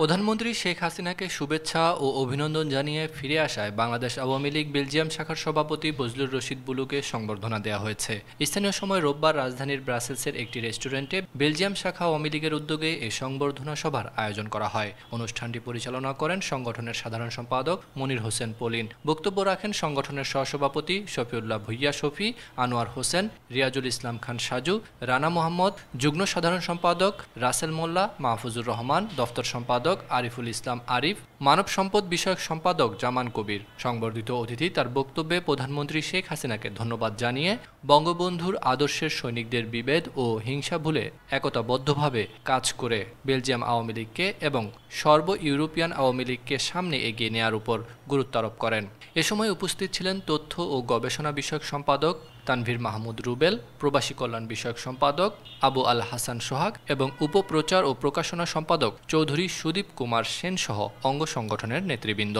প্রধানমন্ত্রী শেখ হাসিনাকে শুভেচ্ছা ও অভিনন্দন জানিয়ে ফিরে আসায় বাংলাদেশ আওয়ামী লীগ বেলজিয়াম শাখার সভাপতি বজলুর রশিদ বুলুকে সংবর্ধনা দেওয়া হয়েছে স্থানীয় সময় রোববার রাজধানীর ব্রাসেলসের একটি রেস্টুরেন্টে বেলজিয়াম শাখা আওয়ামী লীগের উদ্যোগে এই সংবর্ধনা সভার আয়োজন করা হয় অনুষ্ঠানটি পরিচালনা করেন সংগঠনের সাধারণ সম্পাদক মনির হোসেন পলিন বক্তব্য রাখেন সংগঠনের সহসভাপতি শফিউল্লাহ ভুইয়া শফি আনোয়ার হোসেন রিয়াজুল ইসলাম খান সাজু রানা মোহাম্মদ যুগ্ম সাধারণ সম্পাদক রাসেল মোল্লা মাহফুজুর রহমান দফতর সম্পাদক সম্পাদক আরিফুল ইসলাম আরিফ মানব সম্পদ বিষয়ক সম্পাদক জামান কবির সংবর্ধিত অতিথি তার বক্তব্যে প্রধানমন্ত্রী শেখ হাসিনাকে ধন্যবাদ জানিয়ে বঙ্গবন্ধুর আদর্শের সৈনিকদের বিভেদ ও হিংসা ভুলে একতাবদ্ধভাবে কাজ করে বেলজিয়াম আওয়ামী লীগকে এবং সর্ব ইউরোপিয়ান আওয়ামী লীগকে সামনে এগিয়ে নেওয়ার উপর গুরুত্ব আরোপ করেন এ সময় উপস্থিত ছিলেন তথ্য ও গবেষণা বিষয়ক সম্পাদক তানভীর মাহমুদ রুবেল প্রবাসী কল্যাণ বিষয়ক সম্পাদক আবু আল হাসান সোহাগ এবং উপপ্রচার ও প্রকাশনা সম্পাদক চৌধুরী সুদ সুদীপ কুমার সেনসহ অঙ্গ সংগঠনের নেতৃবৃন্দ